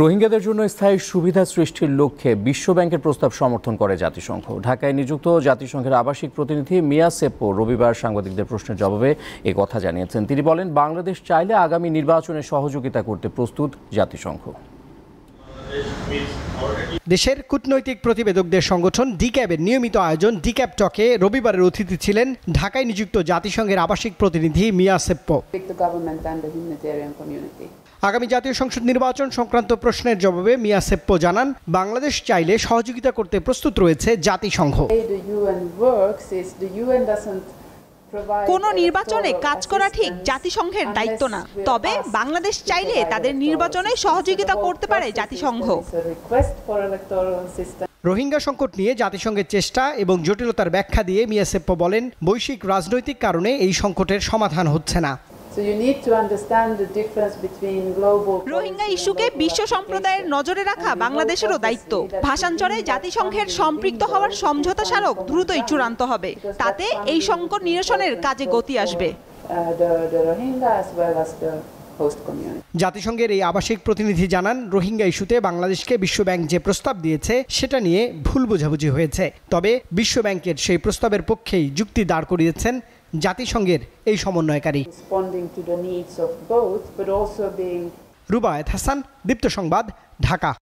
রোহিঙ্গাদের জন্য স্থায়ী সুবিধা সৃষ্টির লক্ষ্যে বিশ্বব্যাংকের প্রস্তাব সমর্থন করে জাতিসংঘ ঢাকায় নিযুক্ত জাতিসংঘের আবাসিক প্রতিনিধি মিয়া সেপ্পো রবিবার সাংবাদিকদের প্রশ্নের জবাবে এ কথা জানিয়েছেন তিনি বলেন বাংলাদেশ চাইলে আগামী নির্বাচনে সহযোগিতা করতে প্রস্তুত জাতিসংঘ দেশের কূটনৈতিক প্রতিবেদকদের সংগঠন ডিক্যাবের নিয়মিত আয়োজন ডিক্যাব টকে রবিবারের অতিথি ছিলেন ঢাকায় নিযুক্ত জাতিসংঘের আবাসিক প্রতিনিধি মিয়া সেপ্পো আগামী জাতীয় সংসদ নির্বাচন সংক্রান্ত প্রশ্নের জবাবে মিয়া সেপ্পো জানান বাংলাদেশ চাইলে সহযোগিতা করতে প্রস্তুত রয়েছে জাতিসংঘ কোন নির্বাচনে কাজ করা ঠিক জাতিসংঘের দায়িত্ব না তবে বাংলাদেশ চাইলে তাদের নির্বাচনে সহযোগিতা করতে পারে জাতিসংঘ রোহিঙ্গা সংকট নিয়ে জাতিসংঘের চেষ্টা এবং জটিলতার ব্যাখ্যা দিয়ে মিয়াসেপ্পো বলেন বৈশ্বিক রাজনৈতিক কারণে এই সংকটের সমাধান হচ্ছে না রোহিঙ্গা ইস্যুকে বিশ্ব সম্প্রদায়ের নজরে রাখা বাংলাদেশেরও দায়িত্ব ভাষাঞ্চরে জাতিসংঘের সম্পৃক্ত হওয়ার সমঝোতা স্মারক দ্রুতই চূড়ান্ত হবে তাতে এই সংকট নিরসনের কাজে গতি আসবে uh, জাতিসংঘের এই আবাসিক প্রতিনিধি জানান রোহিঙ্গা ইস্যুতে বাংলাদেশকে বিশ্বব্যাংক যে প্রস্তাব দিয়েছে সেটা নিয়ে ভুল বোঝাবুঝি হয়েছে তবে বিশ্বব্যাংকের সেই প্রস্তাবের পক্ষেই যুক্তি দাঁড় করিয়েছেন জাতিসংঘের এই সমন্বয়কারী রুবায়ত হাসান দীপ্ত সংবাদ ঢাকা